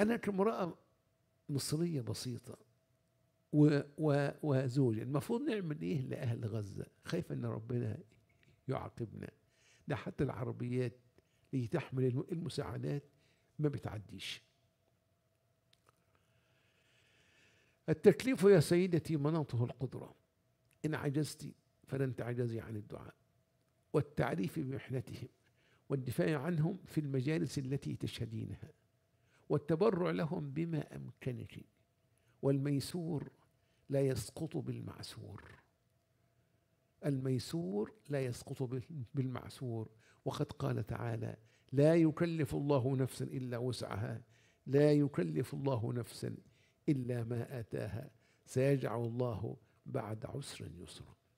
أنا كامرأة مصرية بسيطة و و وزوجة المفروض نعمل إيه لأهل غزة خايف أن ربنا يعاقبنا ده حتى العربيات اللي تحمل المساعدات ما بتعديش التكليف يا سيدتي مناطه القدرة إن عجزت فلن تعجزي عن الدعاء والتعريف بمحنتهم والدفاع عنهم في المجالس التي تشهدينها والتبرع لهم بما أمكنك والميسور لا يسقط بالمعسور الميسور لا يسقط بالمعسور وقد قال تعالى لا يكلف الله نفسا الا وسعها لا يكلف الله نفسا الا ما اتاها سيجعل الله بعد عسر يسرا